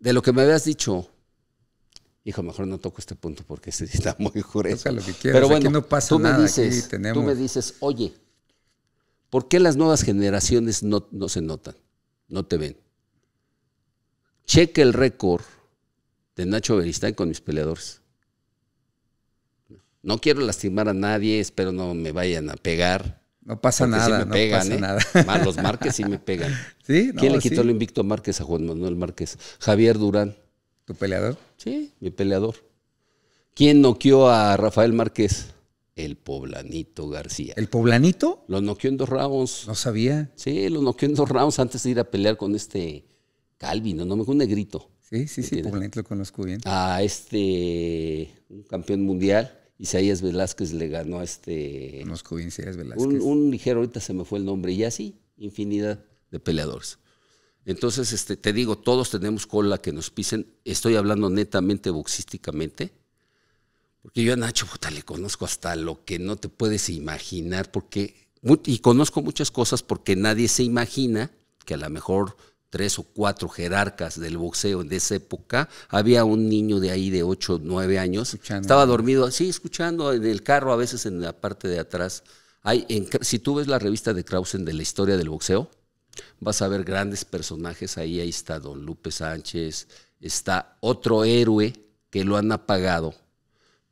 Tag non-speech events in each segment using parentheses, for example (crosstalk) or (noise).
de lo que me habías dicho, hijo, mejor no toco este punto porque se está muy grueso. Lo que Pero bueno, no pasa tú, me dices, tú me dices, oye, ¿por qué las nuevas generaciones no, se notan, no te ven? Cheque el récord de Nacho Beristain con mis peleadores. No quiero lastimar a nadie, espero no me vayan a pegar. No pasa nada. me pegan, no pasa ¿eh? nada. Los Márquez sí me pegan. (laughs) ¿Quién le quitó el invicto Márquez a Juan Manuel Márquez? Javier Durán. ¿Tu peleador? Sí, mi peleador. ¿Quién noqueó a Rafael Márquez? El Poblanito García. ¿El Poblanito? Lo noqueó en dos rounds. No sabía. Sí, lo noqueó en dos rounds antes de ir a pelear con este Calvin, no, me un negrito. Sí, sí, sí, Poblanito lo conozco bien. A este, campeón mundial Isaías Velázquez le ganó a este... Conozco bien Isaías Velázquez. Un, ligero, ahorita se me fue el nombre, y así, infinidad de peleadores. Entonces, este, te digo, todos tenemos cola que nos pisen. Estoy hablando netamente boxísticamente. Porque yo a Nacho puta, le conozco hasta lo que no te puedes imaginar, porque y conozco muchas cosas porque nadie se imagina que a lo mejor tres o cuatro jerarcas del boxeo de esa época. Había un niño de ahí de ocho, o 9 años, estaba dormido así, escuchando en el carro, a veces en la parte de atrás. si tú ves la revista de Krausen de la historia del boxeo, vas a ver grandes personajes ahí. Ahí está Don Lupe Sánchez, está otro héroe que lo han apagado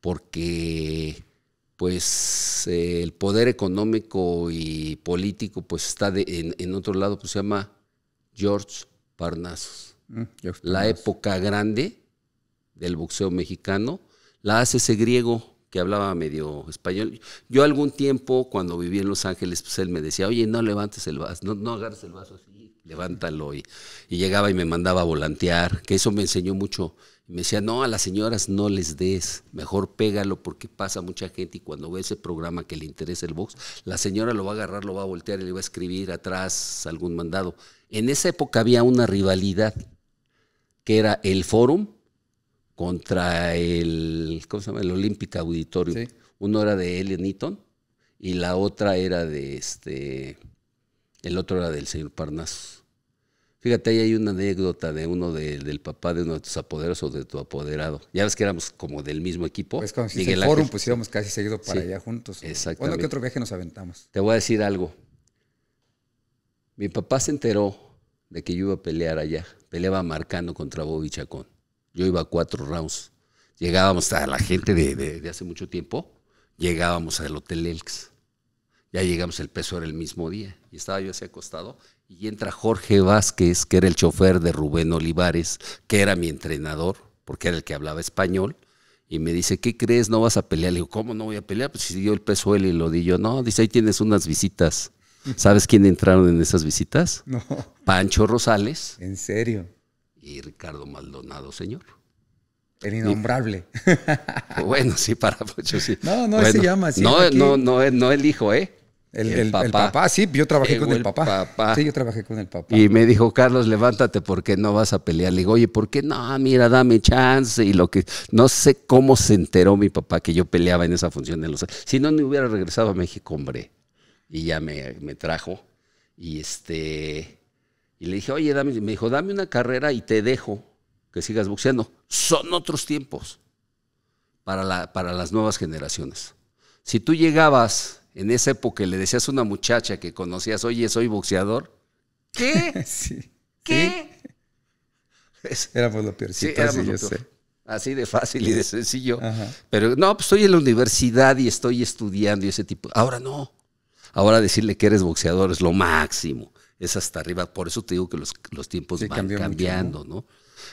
porque pues eh, el poder económico y político pues está en, en otro lado, pues se llama George Parnasos. Mm, la época grande del boxeo mexicano la hace ese griego que hablaba medio español. Yo algún tiempo, cuando viví en Los Ángeles, pues, él me decía, oye, no levantes el vaso, no, no agarres el vaso así levántalo. Y, llegaba y me mandaba a volantear, que eso me enseñó mucho. Me decía, no, a las señoras no les des, mejor pégalo porque pasa mucha gente y cuando ve ese programa que le interesa el box, la señora lo va a agarrar, lo va a voltear y le va a escribir atrás algún mandado. En esa época había una rivalidad que era el fórum contra el, ¿cómo se llama? El Olímpica Auditorio. Uno era de Ellen Eaton y la otra era de este el otro era del señor Parnasos. Fíjate, ahí hay una anécdota de uno del papá de uno de tus apoderados o de tu apoderado. Ya ves que éramos como del mismo equipo. Pues cuando el forum, pues íbamos casi seguido para allá juntos. Exactamente. Bueno, que otro viaje nos aventamos. Te voy a decir algo. Mi papá se enteró de que yo iba a pelear allá. Peleaba marcando contra Bobby Chacón. Yo iba a cuatro rounds. Llegábamos a la gente de hace mucho tiempo. Llegábamos al Hotel Elks. Ya llegamos, el peso era el mismo día. Y estaba yo así acostado. Y entra Jorge Vázquez, que era el chofer de Rubén Olivares, que era mi entrenador, porque era el que hablaba español. Y me dice, ¿qué crees? ¿No vas a pelear? Le digo, ¿cómo no voy a pelear? Pues si dio el peso él y lo di yo. No, dice, ahí tienes unas visitas. (laughs) ¿Sabes quién entraron en esas visitas? No. Pancho Rosales. ¿En serio? Y Ricardo Maldonado, señor. El innombrable. (laughs) bueno, sí, para muchos sí. No, no, se llama así. No, no, no, no, no hijo, ¿eh? El, papá. sí, yo trabajé con el, papá. Sí, yo trabajé con el papá. Y me dijo, Carlos, levántate porque no vas a pelear. Le digo, oye, ¿por qué no? Mira, dame chance. Y lo que. No sé cómo se enteró mi papá que yo peleaba en esa función de los. Si no, me hubiera regresado a México, hombre. Y ya me, trajo. Y este. Y le dije, oye, dame. Me dijo, dame una carrera y te dejo que sigas boxeando. Son otros tiempos para, la, para las nuevas generaciones. Si tú llegabas en esa época le decías a una muchacha que conocías, oye, soy boxeador. ¿Qué? ¿Qué? Era lo Así de fácil y de sencillo. Pero no, pues estoy en la universidad y estoy estudiando y ese tipo. Ahora no. Ahora decirle que eres boxeador es lo máximo. Es hasta arriba. Por eso te digo que los, tiempos van cambiando, ¿no?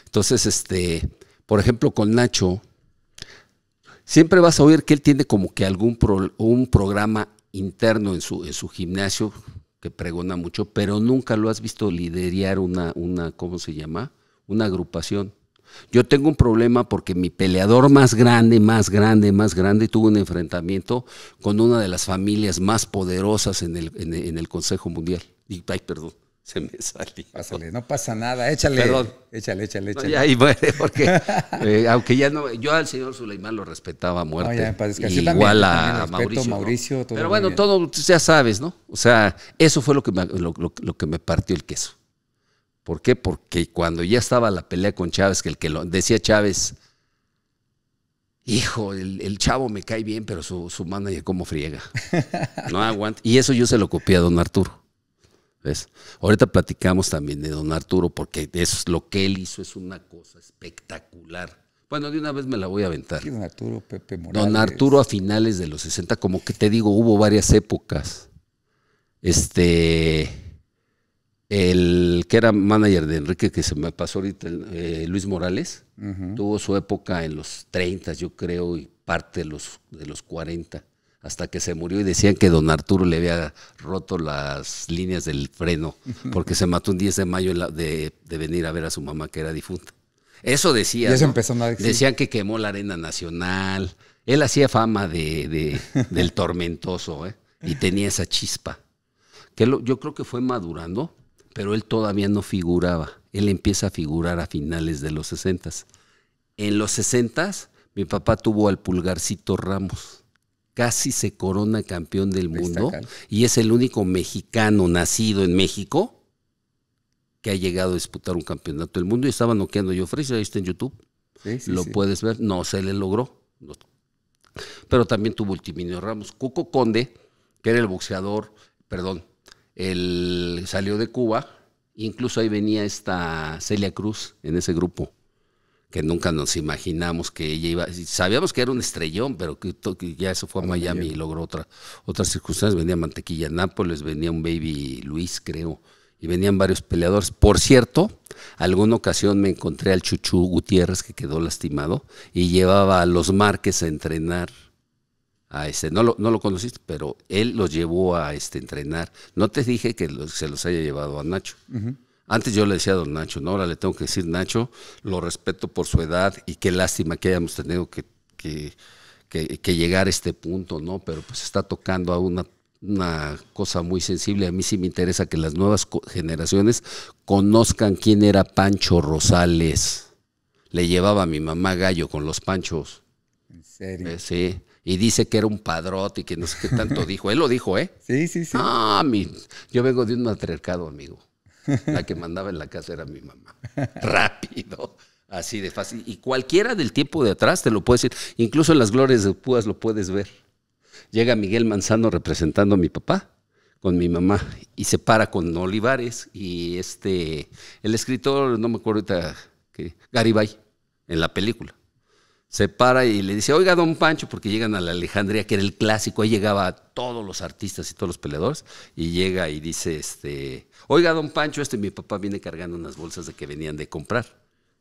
Entonces, este, por ejemplo, con Nacho, siempre vas a oír que él tiene como que algún un programa interno en su, en su gimnasio que pregona mucho, pero nunca lo has visto liderar una, una, ¿cómo se llama? Una agrupación. Yo tengo un problema porque mi peleador más grande, más grande, más grande tuvo un enfrentamiento con una de las familias más poderosas en el, en el, Consejo Mundial. ay, perdón. Se me salió. Pásale, no pasa nada, échale. Perdón. Échale, échale, échale. ya, y porque (laughs) eh, aunque ya no, yo al señor Suleimán lo respetaba a muerte. igual a, Mauricio. Pero bueno, todo ya sabes, ¿no? O sea, eso fue lo que, me, lo, que me partió el queso. ¿Por qué? Porque cuando ya estaba la pelea con Chávez, que el que lo decía Chávez, hijo, el, chavo me cae bien, pero su, su manager como friega. (laughs) No aguanta. Y eso yo se lo copié a don Arturo. Ahorita platicamos también de don Arturo, porque es lo que él hizo es una cosa espectacular. Bueno, de una vez me la voy a aventar. don Arturo Pepe Morales. Don Arturo a finales de los 60, como que te digo, hubo varias épocas. Este, el que era manager de Enrique, que se me pasó ahorita, eh, Luis Morales, tuvo su época en los 30, yo creo, y parte de los, de los 40 hasta que se murió y decían que don Arturo le había roto las líneas del freno porque se mató un 10 de mayo de, venir a ver a su mamá que era difunta. Eso decía. eso empezó Decían que quemó la arena nacional. Él hacía fama de, (laughs) del tormentoso ¿eh? y tenía esa chispa. Que yo creo que fue madurando, pero él todavía no figuraba. Él empieza a figurar a finales de los 60. En los 60 mi papá tuvo al pulgarcito Ramos casi se corona campeón del mundo y es el único mexicano nacido en México que ha llegado a disputar un campeonato del mundo y estaba noqueando yo Fraser, ahí está en YouTube. Lo puedes ver, no se le logró. Pero también tuvo Ultiminio Ramos. Cuco Conde, que era el boxeador, perdón, el, salió de Cuba, incluso ahí venía esta Celia Cruz en ese grupo que nunca nos imaginamos que ella iba. Sabíamos que era un estrellón, pero que, ya eso fue a Miami y logró otra, otras circunstancias. Venía Mantequilla Nápoles, venía un Baby Luis, creo, y venían varios peleadores. Por cierto, alguna ocasión me encontré al Chuchu Gutiérrez, que quedó lastimado, y llevaba a los Márquez a entrenar. A este, no lo, no lo conociste, pero él los llevó a este entrenar. No te dije que se los haya llevado a Nacho. Antes yo le decía a don Nacho, ¿no? ahora le tengo que decir, Nacho, lo respeto por su edad y qué lástima que hayamos tenido que, llegar a este punto, ¿no? Pero pues está tocando a una, una cosa muy sensible. A mí sí me interesa que las nuevas generaciones conozcan quién era Pancho Rosales. Le llevaba a mi mamá gallo con los panchos. ¿En serio? Eh, sí y dice que era un padrote y que no sé qué tanto (laughs) dijo. Él lo dijo, ¿eh? Sí, sí, sí. Ah, yo vengo de un matriarcado, amigo. La que mandaba en la casa era mi mamá. Rápido. Así de fácil. Y cualquiera del tiempo de atrás te lo puede decir. Incluso en las glorias de Púas lo puedes ver. Llega Miguel Manzano representando a mi papá con mi mamá y se para con Olivares y este, el escritor, no me acuerdo ahorita, que, Garibay, en la película se para y le dice, oiga, don Pancho, porque llegan a la Alejandría, que era el clásico, ahí llegaba a todos los artistas y todos los peleadores, y llega y dice, este, oiga, don Pancho, este, mi papá viene cargando unas bolsas de que venían de comprar,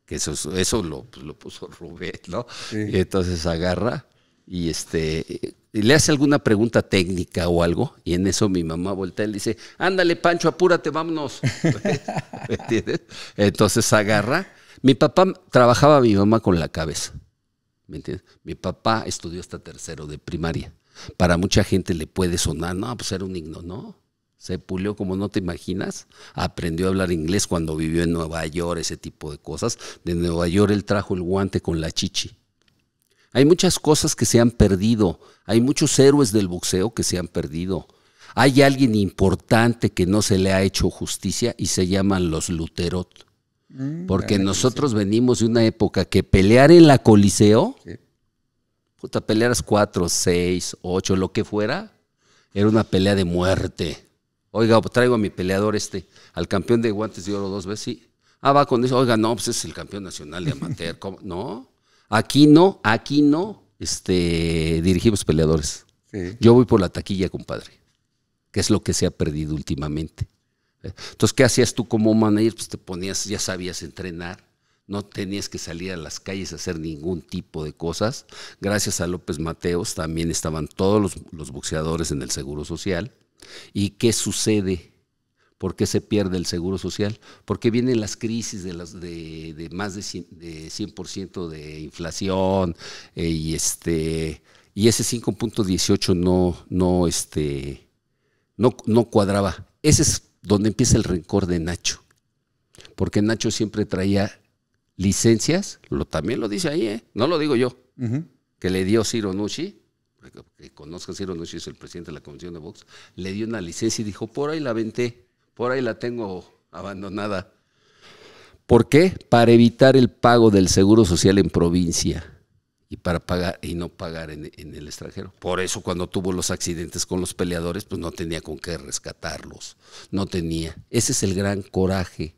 que eso, eso lo, pues, puso (laughs) Rubén, ¿no? Y entonces agarra y este, le hace alguna pregunta técnica o algo, y en eso mi mamá vuelta y le dice, ándale, Pancho, apúrate, vámonos. (laughs) (laughs) ¿Me entiendes? Entonces agarra. Mi papá trabajaba a mi mamá con la cabeza. Mi papá estudió hasta tercero de primaria. Para mucha gente le puede sonar, no, pues era un himno, no. Se pulió como no te imaginas. Aprendió a hablar inglés cuando vivió en Nueva York, ese tipo de cosas. De Nueva York él trajo el guante con la chichi. Hay muchas cosas que se han perdido. Hay muchos héroes del boxeo que se han perdido. Hay alguien importante que no se le ha hecho justicia y se llaman los Luterot. Mm, Porque nosotros venimos de una época que pelear en la Coliseo, puta, pelearas cuatro, seis, ocho, lo que fuera, era una pelea de muerte. Oiga, traigo a mi peleador este, al campeón de guantes de oro dos veces, Ah, va con eso, oiga, no, pues es el campeón nacional de (laughs) amateur, No, aquí no, aquí no, este, dirigimos peleadores. Yo voy por la taquilla, compadre, que es lo que se ha perdido últimamente. Entonces, ¿qué hacías tú como manager? Pues te ponías, ya sabías entrenar, no tenías que salir a las calles a hacer ningún tipo de cosas. Gracias a López Mateos también estaban todos los, boxeadores en el Seguro Social. ¿Y qué sucede? ¿Por qué se pierde el Seguro Social? Porque vienen las crisis de, las, de, más de 100%, de, inflación eh, y, este, y ese 5.18 no, no, este, no, no cuadraba. Ese es donde empieza el rencor de Nacho. Porque Nacho siempre traía licencias, lo, también lo dice ahí, ¿eh? no lo digo yo, que le dio Ciro Nucci, que conozcan Ciro Nucci es el presidente de la Comisión de Vox le dio una licencia y dijo, por ahí la venté, por ahí la tengo abandonada. ¿Por qué? Para evitar el pago del seguro social en provincia y para pagar y no pagar en, el extranjero. Por eso cuando tuvo los accidentes con los peleadores, pues no tenía con qué rescatarlos, no tenía. Ese es el gran coraje.